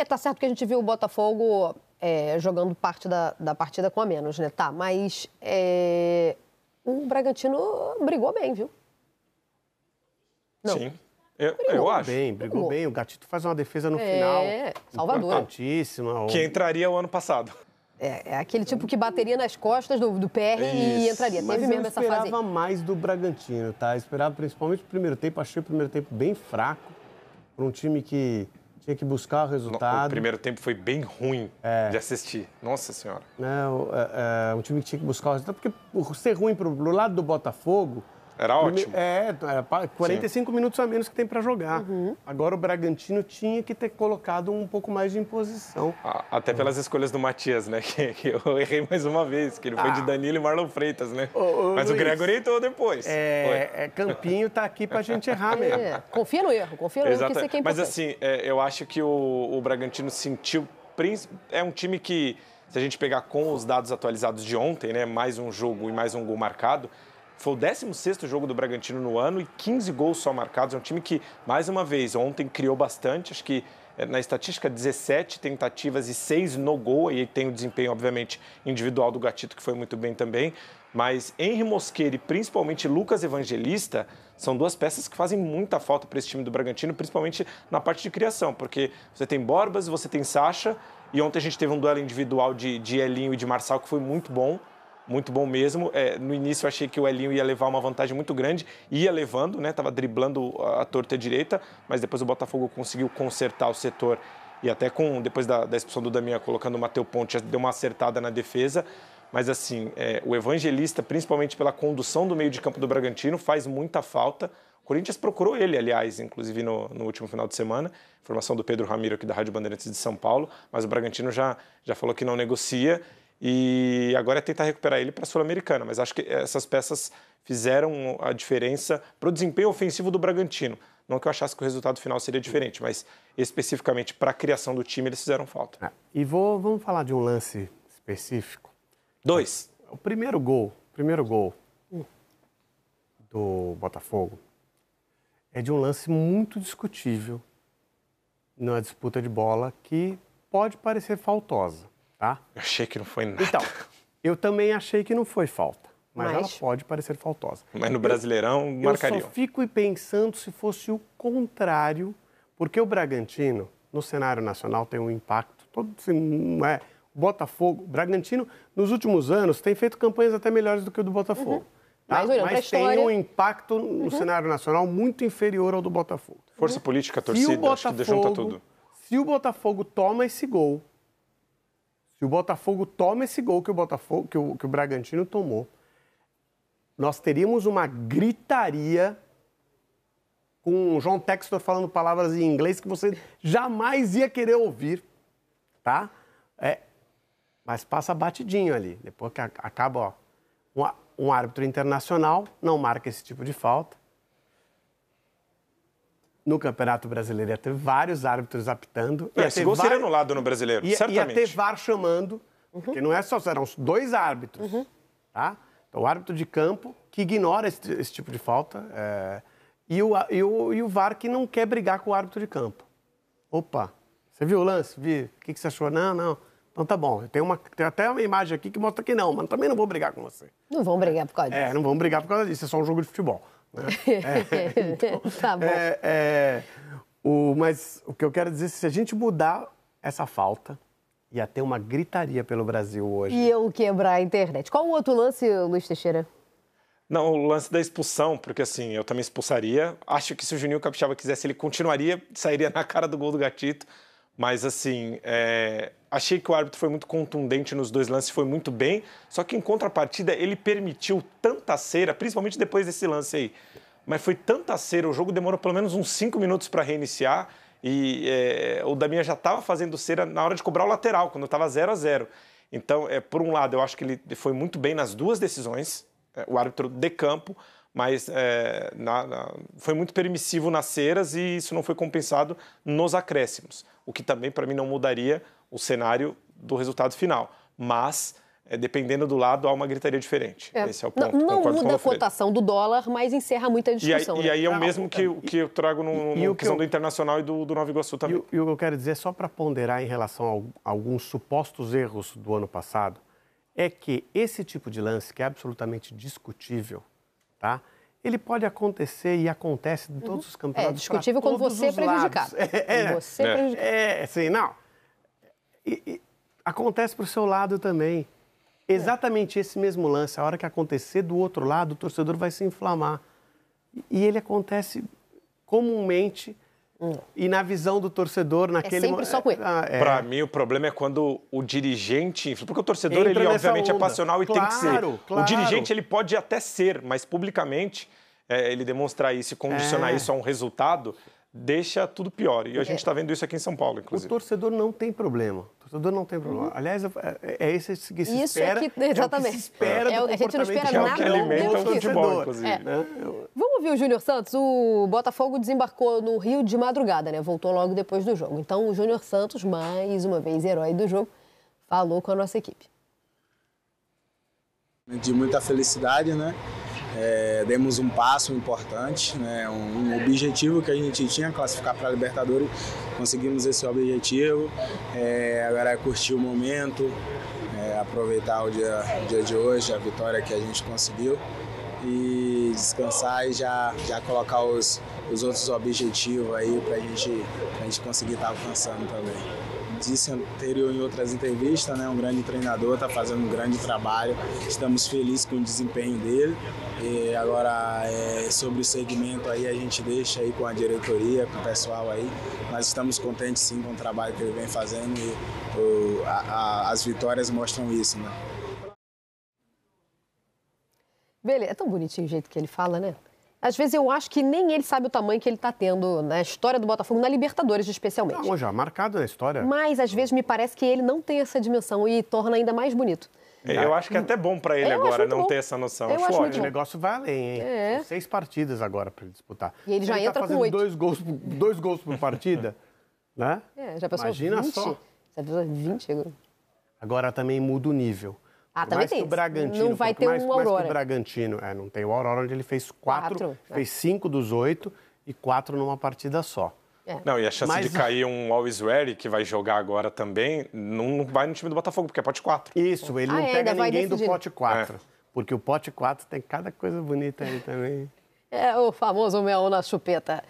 É, tá certo que a gente viu o Botafogo é, jogando parte da, da partida com a menos, né? Tá, mas é, o Bragantino brigou bem, viu? Não. Sim. Eu, brigou, eu acho. Bem, brigou, brigou, bem. O Gatito faz uma defesa no é, final. É, Importantíssima. Que entraria o ano passado. É, é, aquele tipo que bateria nas costas do, do PR Isso. e entraria. Mas Teve mesmo essa fase. Eu esperava mais do Bragantino, tá? Eu esperava principalmente o primeiro tempo. Achei o primeiro tempo bem fraco. Para um time que tinha que buscar o resultado. O primeiro tempo foi bem ruim é. de assistir. Nossa Senhora. Não, é, é, um time que tinha que buscar o resultado. Porque por ser ruim para pro lado do Botafogo, era ótimo. É, era é, 45 Sim. minutos a menos que tem para jogar. Uhum. Agora o Bragantino tinha que ter colocado um pouco mais de imposição. Ah, até pelas uhum. escolhas do Matias, né? Que, que, eu errei mais uma vez, que ele ah. foi de Danilo e Marlon Freitas, né? Ô, ô, Mas Luiz, o Gregory entrou depois. É, é, Campinho tá aqui pra gente errar é, mesmo. É, confia no erro, confia no Exatamente. erro que você quer é Mas assim, é, eu acho que o, o Bragantino sentiu. É um time que, se a gente pegar com os dados atualizados de ontem, né? Mais um jogo e mais um gol marcado foi o 16 jogo do Bragantino no ano e 15 gols só marcados. É um time que, mais uma vez, ontem criou bastante, acho que eh, na estatística 17 tentativas e 6 no gol, e tem o desempenho, obviamente, individual do Gatito, que foi muito bem também. Mas Henry Mosqueira e principalmente Lucas Evangelista são duas peças que fazem muita falta para esse time do Bragantino, principalmente na parte de criação, porque você tem Borbas, você tem Sacha, e ontem a gente teve um duelo individual de, de Elinho e de Marçal que foi muito bom muito bom mesmo. É, no início eu achei que o Elinho ia levar uma vantagem muito grande, ia levando, né? Tava driblando a torta direita, mas depois o Botafogo conseguiu consertar o setor e até com depois da, da expulsão do Damião colocando o Matheus Ponte, deu uma acertada na defesa. Mas assim, é, o Evangelista, principalmente pela condução do meio de campo do Bragantino, faz muita falta. O Corinthians procurou ele, aliás, inclusive no, no último final de semana. Informação do Pedro Ramiro aqui da Rádio Bandeirantes de São Paulo. Mas o Bragantino já, já falou que não negocia. E agora é tentar recuperar ele para a Sul-Americana, mas acho que essas peças fizeram a diferença para o desempenho ofensivo do Bragantino. Não que eu achasse que o resultado final seria diferente, mas especificamente para a criação do time eles fizeram falta. É. E vou, vamos falar de um lance específico. Dois. O primeiro gol, primeiro gol hum, do Botafogo é de um lance muito discutível na disputa de bola que pode parecer faltosa. Tá? Eu achei que não foi nada. Então, eu também achei que não foi falta, mas, mas... ela pode parecer faltosa. Mas no Brasileirão eu, marcaria. Eu só fico pensando se fosse o contrário, porque o Bragantino, no cenário nacional, tem um impacto todo, se assim, não é, Botafogo, Bragantino, nos últimos anos, tem feito campanhas até melhores do que o do Botafogo. Uhum. Tá? Mas, mas tem um impacto no uhum. cenário nacional muito inferior ao do Botafogo. Força uhum. política, torcida, Botafogo, acho que junta tudo. Se o Botafogo toma esse gol, se o Botafogo toma esse gol que o Botafogo, que o, que o Bragantino tomou, nós teríamos uma gritaria com o João Textor falando palavras em inglês que você jamais ia querer ouvir, tá? É, mas passa batidinho ali. Depois que acaba, ó, um, um árbitro internacional não marca esse tipo de falta no Campeonato Brasileiro. Ia ter vários árbitros apitando. É, e esse gol VAR... seria anulado no Brasileiro, ia, certamente. Ia ter VAR chamando, uhum. porque não é só, serão dois árbitros, uhum. tá? Então, o árbitro de campo, que ignora esse, esse tipo de falta, é... e, o, e, o, e o VAR que não quer brigar com o árbitro de campo. Opa, você viu o lance? Vi. O que, que você achou? Não, não. Então tá bom. Tem, uma, tem até uma imagem aqui que mostra que não, mas também não vou brigar com você. Não vão brigar por causa é, disso. É, não vão brigar por causa disso. É só um jogo de futebol. Né? É, então, tá bom. É, é, o, mas o que eu quero dizer, é se a gente mudar essa falta, ia ter uma gritaria pelo Brasil hoje. E eu quebrar a internet. Qual o outro lance, Luiz Teixeira? Não, o lance da expulsão, porque assim, eu também expulsaria. Acho que se o Juninho Capixaba quisesse, ele continuaria, sairia na cara do gol do Gatito. Mas, assim, é... achei que o árbitro foi muito contundente nos dois lances, foi muito bem. Só que, em contrapartida, ele permitiu tanta cera, principalmente depois desse lance aí. Mas foi tanta cera, o jogo demorou pelo menos uns cinco minutos para reiniciar. E é... o Damian já estava fazendo cera na hora de cobrar o lateral, quando estava 0 a 0 Então, é, por um lado, eu acho que ele foi muito bem nas duas decisões, é, o árbitro de campo mas é, na, na, foi muito permissivo nas ceras e isso não foi compensado nos acréscimos, o que também para mim não mudaria o cenário do resultado final. Mas é, dependendo do lado, há uma gritaria diferente. É. Esse é o ponto. Não, não muda a cotação do dólar, mas encerra muita discussão. E aí, né? e aí é o ah, mesmo que, que eu trago no, no, e, e questão eu, do internacional e do, do Nova Iguaçu também. E, e o que eu quero dizer, só para ponderar em relação a alguns supostos erros do ano passado, é que esse tipo de lance, que é absolutamente discutível, tá? Ele pode acontecer e acontece em uhum. todos uhum. os é, campeonatos. É discutível quando você é prejudicado. É, é, você é prejudicado. É, sim não. E, e, acontece para o seu lado também. É. Exatamente esse mesmo lance. A hora que acontecer do outro lado, o torcedor vai se inflamar. E ele acontece comumente Hum. E na visão do torcedor, é naquele é sempre só com ele. Ah, é. Para mim, o problema é quando o dirigente. Porque o torcedor, Entra ele obviamente é onda. é passional e claro, tem que ser. Claro. O dirigente, ele pode até ser, mas publicamente, é, ele demonstrar isso e condicionar é. isso a um resultado deixa tudo pior. E a gente está vendo isso aqui em São Paulo, inclusive. O torcedor não tem problema. O torcedor não tem problema. Uhum. Aliás, é, é esse que se isso espera. É que, exatamente. É o que se espera é, do a gente não espera nada. Que alimenta o futebol, inclusive. Né? Eu, como o Júnior Santos, o Botafogo desembarcou no Rio de madrugada, né? Voltou logo depois do jogo. Então o Júnior Santos, mais uma vez herói do jogo, falou com a nossa equipe. De muita felicidade, né? É, demos um passo importante, né? um, um, objetivo que a gente tinha, classificar para a Libertadores, conseguimos esse objetivo. É, agora é curtir o momento, é, aproveitar o dia, o dia de hoje, a vitória que a gente conseguiu e descansar e já, já colocar os, os outros objetivos aí para gente, a gente conseguir estar tá alcançando também. Disse anterior em outras entrevistas, né, um grande treinador, está fazendo um grande trabalho, estamos felizes com o desempenho dele. E agora, é, sobre o segmento aí, a gente deixa aí com a diretoria, com o pessoal aí. Nós estamos contentes sim com o trabalho que ele vem fazendo e o, a, a, as vitórias mostram isso, né? Beleza, é tão bonitinho o jeito que ele fala, né? Às vezes eu acho que nem ele sabe o tamanho que ele está tendo na história do Botafogo, na Libertadores especialmente. Não, já, marcado a história. Mas às vezes me parece que ele não tem essa dimensão e torna ainda mais bonito. É, eu acho que é até bom para ele é, eu agora não bom. ter essa noção. Eu acho, o negócio vai além, hein? É. Seis partidas agora para ele disputar. E ele já ele tá entra tá com dois gols, dois gols por partida, né? É, já passou Imagina 20? só. Já passou 20 agora. Agora também muda o nível. Ah, também mais tem. Que o Bragantino, não vai ter mais, um Aurora. Mais que o Bragantino, é, não tem o Aurora onde ele fez quatro, quatro né? fez é. cinco dos oito e quatro numa partida só. É. Não, e a chance Mas... de cair um Always Ready, que vai jogar agora também, não vai no time do Botafogo, porque é pote 4. Isso, ele ah, não é, pega ninguém do pote 4. É. Porque o pote 4 tem cada coisa bonita aí também. É o famoso mel na chupeta.